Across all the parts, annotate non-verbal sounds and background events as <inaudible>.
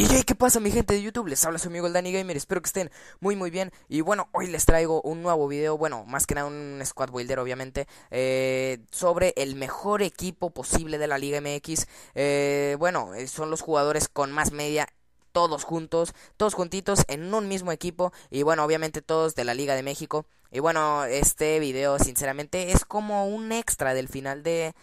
y ¿qué pasa mi gente de YouTube? Les habla su amigo el Dani Gamer, espero que estén muy muy bien Y bueno, hoy les traigo un nuevo video, bueno, más que nada un squad builder obviamente eh, Sobre el mejor equipo posible de la Liga MX eh, Bueno, eh, son los jugadores con más media todos juntos, todos juntitos en un mismo equipo y bueno, obviamente todos de la Liga de México. Y bueno, este video sinceramente es como un extra del final de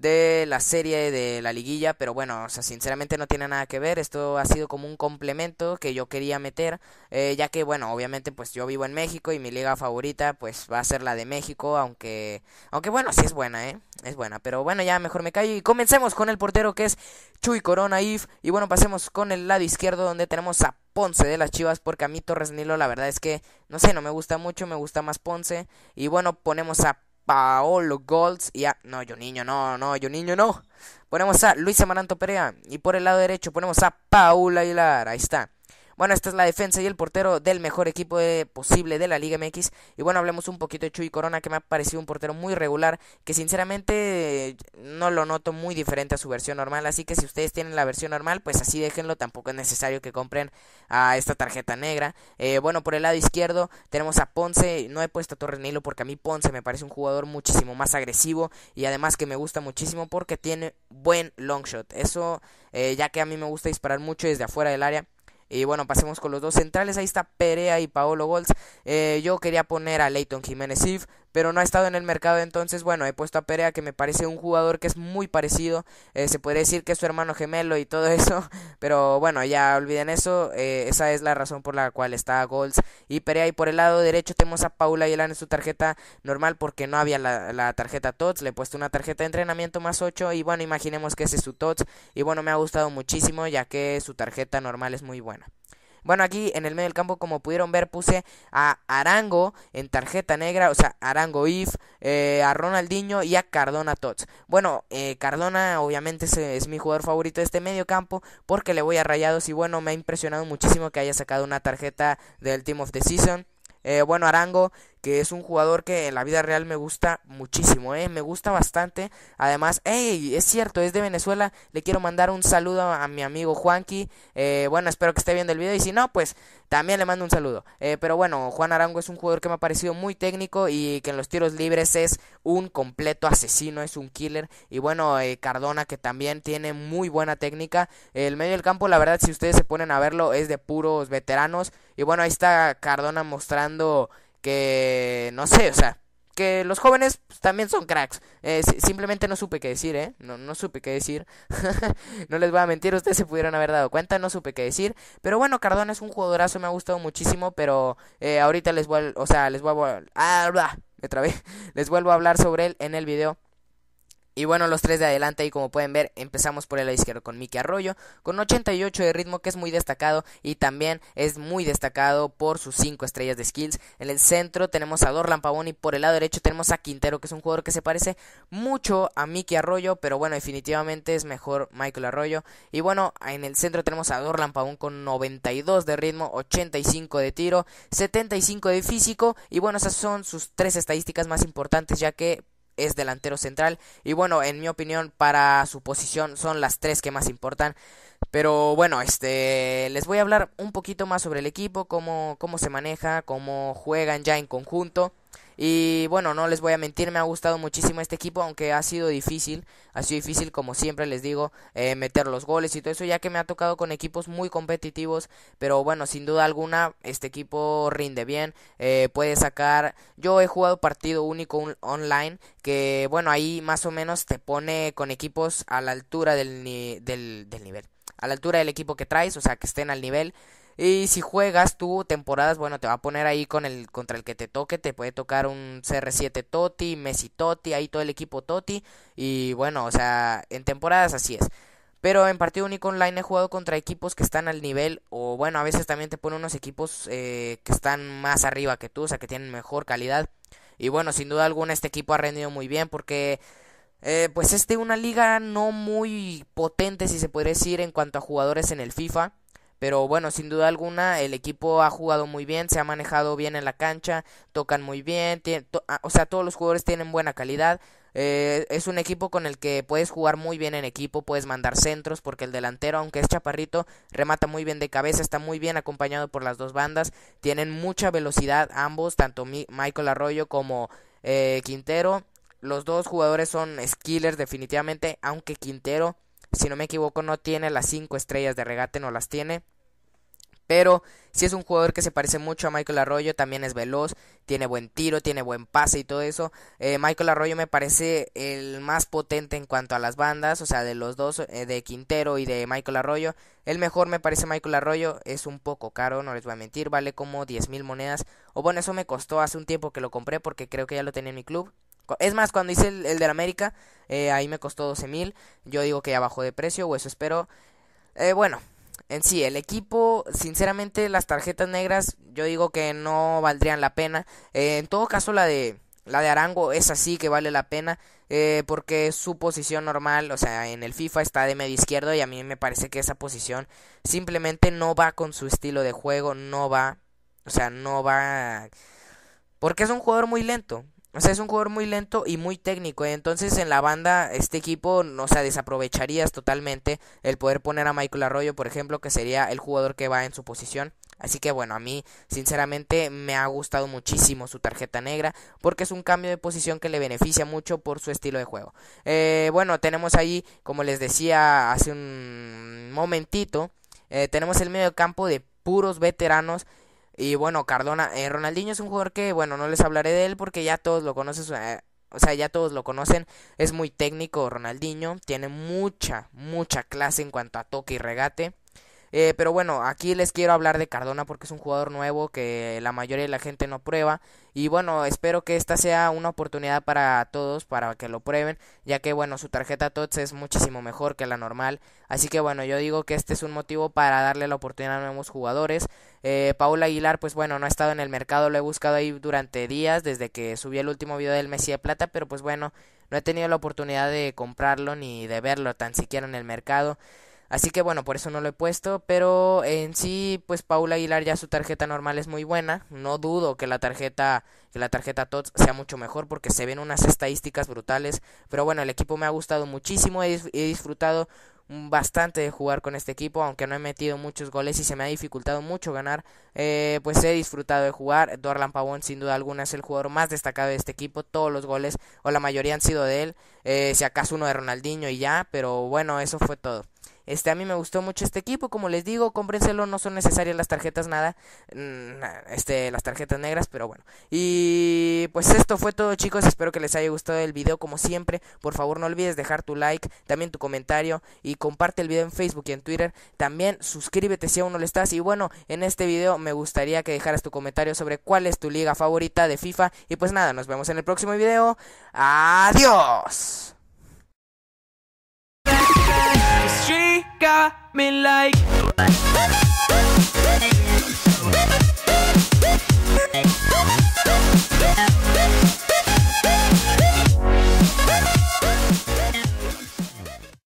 de la serie de la liguilla, pero bueno, o sea, sinceramente no tiene nada que ver, esto ha sido como un complemento que yo quería meter, eh, ya que bueno, obviamente pues yo vivo en México y mi liga favorita pues va a ser la de México, aunque, aunque bueno, sí es buena, ¿eh? Es buena, pero bueno, ya mejor me callo y comencemos con el portero que es Chuy Corona If, y bueno, pasemos con el lado izquierdo donde tenemos a Ponce de las Chivas porque a mí Torres Nilo la verdad es que no sé, no me gusta mucho, me gusta más Ponce y bueno, ponemos a Paolo Golds y a... No, yo niño, no, no, yo niño, no. Ponemos a Luis Amaranto Perea. Y por el lado derecho ponemos a Paula Aguilar. Ahí está. Bueno, esta es la defensa y el portero del mejor equipo eh, posible de la Liga MX. Y bueno, hablemos un poquito de Chuy Corona, que me ha parecido un portero muy regular, que sinceramente eh, no lo noto muy diferente a su versión normal. Así que si ustedes tienen la versión normal, pues así déjenlo. Tampoco es necesario que compren a esta tarjeta negra. Eh, bueno, por el lado izquierdo tenemos a Ponce. No he puesto a Torres Nilo porque a mí Ponce me parece un jugador muchísimo más agresivo y además que me gusta muchísimo porque tiene buen long shot. Eso, ya que a mí me gusta disparar mucho desde afuera del área y bueno, pasemos con los dos centrales. Ahí está Perea y Paolo Golz. Eh, yo quería poner a Leighton Jiménez If pero no ha estado en el mercado. Entonces, bueno, he puesto a Perea, que me parece un jugador que es muy parecido. Eh, se puede decir que es su hermano gemelo y todo <laughs> eso, pero bueno, ya olviden eso. Eh, esa es la razón por la cual está Golds y Perea. Y por el lado derecho tenemos a Paula Yelan en su tarjeta normal, porque no había la, la tarjeta TOTS. Le he puesto una tarjeta de entrenamiento más 8. Y bueno, imaginemos que ese es su TOTS. Y bueno, me ha gustado muchísimo, ya que su tarjeta normal es muy buena. Bueno, aquí en el medio del campo, como pudieron ver, puse a Arango en tarjeta negra, o sea, Arango If, eh, a Ronaldinho y a Cardona Tots. Bueno, eh, Cardona obviamente es, mi jugador favorito de este medio campo porque le voy a rayados y bueno, me ha impresionado muchísimo que haya sacado una tarjeta del Team of the Season. Eh, bueno, Arango que es un jugador que en la vida real me gusta muchísimo, ¿eh? me gusta bastante. Además, hey, es cierto, es de Venezuela. Le quiero mandar un saludo a mi amigo Juanqui. Eh, bueno, espero que esté viendo el video y si no, pues también le mando un saludo. Eh, pero bueno, Juan Arango es un jugador que me ha parecido muy técnico y que en los tiros libres es un completo asesino, es un killer. Y bueno, eh, Cardona que también tiene muy buena técnica. El medio del campo, la verdad, si ustedes se ponen a verlo, es de puros veteranos. Y bueno, ahí está Cardona mostrando que no sé, o sea, que los jóvenes pues, también son cracks. Eh, simplemente no supe qué decir, ¿eh? No, no supe qué decir. <laughs> no les voy a mentir, ustedes se pudieron haber dado cuenta, no supe qué decir. Pero bueno, Cardona es un jugadorazo, me ha gustado muchísimo, pero eh, ahorita les voy, a, o sea, les voy a... Ah, <laughs> Les vuelvo a hablar sobre él en el video y bueno, los tres de adelante y como pueden ver empezamos por el lado izquierdo con Miki Arroyo con 88 de ritmo que es muy destacado y también es muy destacado por sus 5 estrellas de skills. En el centro tenemos a Dorlan Pavón y por el lado derecho tenemos a Quintero que es un jugador que se parece mucho a Miki Arroyo pero bueno definitivamente es mejor Michael Arroyo. Y bueno, en el centro tenemos a Dorlan Pavón con 92 de ritmo, 85 de tiro, 75 de físico y bueno esas son sus tres estadísticas más importantes ya que es delantero central. Y bueno, en mi opinión, para su posición son las tres que más importan. Pero bueno, este, les voy a hablar un poquito más sobre el equipo, cómo, cómo se maneja, cómo juegan ya en conjunto. Y bueno, no les voy a mentir, me ha gustado muchísimo este equipo, aunque ha sido difícil, ha sido difícil como siempre les digo, eh, meter los goles y todo eso, ya que me ha tocado con equipos muy competitivos, pero bueno, sin duda alguna, este equipo rinde bien, eh, puede sacar, yo he jugado partido único online, que bueno, ahí más o menos te pone con equipos a la altura del, del, del nivel, a la altura del equipo que traes, o sea, que estén al nivel. Y si juegas tú temporadas, bueno, te va a poner ahí con el contra el que te toque, te puede tocar un CR7 Toti, Messi Toti, ahí todo el equipo Toti y bueno, o sea, en temporadas así es. Pero en partido único online he jugado contra equipos que están al nivel, o bueno, a veces también te pone unos equipos eh, que están más arriba que tú, o sea, que tienen mejor calidad. Y bueno, sin duda alguna este equipo ha rendido muy bien porque eh, pues es de una liga no muy potente, si se puede decir, en cuanto a jugadores en el FIFA. Pero bueno, sin duda alguna, el equipo ha jugado muy bien, se ha manejado bien en la cancha, tocan muy bien, ah, o sea, todos los jugadores tienen buena calidad. Eh, es un equipo con el que puedes jugar muy bien en equipo, puedes mandar centros, porque el delantero, aunque es chaparrito, remata muy bien de cabeza, está muy bien acompañado por las dos bandas, tienen mucha velocidad ambos, tanto Michael Arroyo como eh, Quintero. Los dos jugadores son skillers definitivamente, aunque Quintero si no me equivoco, no tiene las 5 estrellas de regate, no las tiene. Pero si es un jugador que se parece mucho a Michael Arroyo, también es veloz, tiene buen tiro, tiene buen pase y todo eso. Eh, Michael Arroyo me parece el más potente en cuanto a las bandas, o sea, de los dos, eh, de Quintero y de Michael Arroyo. El mejor me parece Michael Arroyo, es un poco caro, no les voy a mentir, vale como 10 mil monedas. O bueno, eso me costó hace un tiempo que lo compré porque creo que ya lo tenía en mi club. Es más, cuando hice el, de del América, eh, ahí me costó 12 mil. Yo digo que ya bajó de precio, o eso espero. Eh, bueno, en sí, el equipo, sinceramente, las tarjetas negras, yo digo que no valdrían la pena. Eh, en todo caso, la de, la de Arango es así que vale la pena, porque su posición normal, o sea, en el FIFA está de medio izquierdo y a mí me parece que esa posición simplemente no va con su estilo de juego, no va, o sea, no va, porque es un jugador muy lento. O sea, es un jugador muy lento y muy técnico. ¿eh? Entonces, en la banda, este equipo, o sea, desaprovecharías totalmente el poder poner a Michael Arroyo, por ejemplo, que sería el jugador que va en su posición. Así que bueno, a mí sinceramente me ha gustado muchísimo su tarjeta negra porque es un cambio de posición que le beneficia mucho por su estilo de juego. Eh, bueno, tenemos ahí, como les decía hace un momentito, eh, tenemos el medio campo de puros veteranos y bueno, Cardona, eh, Ronaldinho es un jugador que, bueno, no les hablaré de él porque ya todos lo conocen, eh, o sea, ya todos lo conocen, es muy técnico Ronaldinho, tiene mucha, mucha clase en cuanto a toque y regate. Eh, pero bueno, aquí les quiero hablar de Cardona porque es un jugador nuevo que la mayoría de la gente no prueba. Y bueno, espero que esta sea una oportunidad para todos, para que lo prueben, ya que bueno, su tarjeta TOTS es muchísimo mejor que la normal. Así que bueno, yo digo que este es un motivo para darle la oportunidad a nuevos jugadores. Eh, Paula Aguilar, pues bueno, no ha estado en el mercado, lo he buscado ahí durante días, desde que subí el último video del Messi de Plata, pero pues bueno, no he tenido la oportunidad de comprarlo ni de verlo tan siquiera en el mercado. Así que bueno, por eso no lo he puesto, pero en sí, pues Paula Aguilar ya su tarjeta normal es muy buena. No dudo que la tarjeta, que la tarjeta TOTS sea mucho mejor porque se ven unas estadísticas brutales. Pero bueno, el equipo me ha gustado muchísimo, he, he disfrutado bastante de jugar con este equipo, aunque no he metido muchos goles y se me ha dificultado mucho ganar, eh, pues he disfrutado de jugar. Dorlan Pavón sin duda alguna es el jugador más destacado de este equipo, todos los goles o la mayoría han sido de él, eh, si acaso uno de Ronaldinho y ya, pero bueno, eso fue todo. Este, a mí me gustó mucho este equipo, como les digo, cómprenselo, no son necesarias las tarjetas nada, mm, este, las tarjetas negras, pero bueno. Y pues esto fue todo chicos, espero que les haya gustado el video como siempre. Por favor no olvides dejar tu like, también tu comentario y comparte el video en Facebook y en Twitter. También suscríbete si aún no lo estás. Y bueno, en este video me gustaría que dejaras tu comentario sobre cuál es tu liga favorita de FIFA. Y pues nada, nos vemos en el próximo video. Adiós. got me like